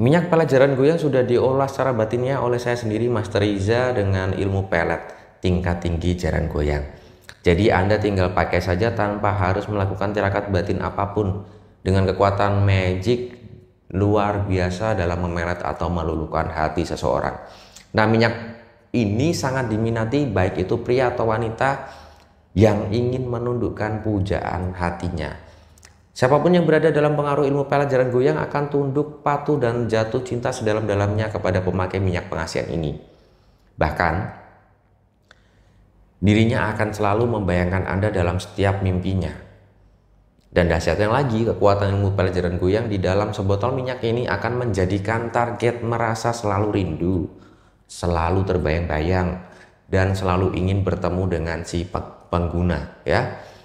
Minyak pelajaran goyang sudah diolah secara batinnya oleh saya sendiri Master Iza dengan ilmu pelet tingkat tinggi jaran goyang. Jadi Anda tinggal pakai saja tanpa harus melakukan tirakat batin apapun dengan kekuatan magic luar biasa dalam memeret atau melulukan hati seseorang. Nah minyak ini sangat diminati baik itu pria atau wanita yang ingin menundukkan pujaan hatinya. Siapapun yang berada dalam pengaruh ilmu pelajaran goyang akan tunduk patuh dan jatuh cinta sedalam-dalamnya kepada pemakai minyak pengasihan ini. Bahkan, dirinya akan selalu membayangkan Anda dalam setiap mimpinya. Dan dahsyatnya lagi, kekuatan ilmu pelajaran goyang di dalam sebotol minyak ini akan menjadikan target merasa selalu rindu, selalu terbayang-bayang, dan selalu ingin bertemu dengan si pengguna ya.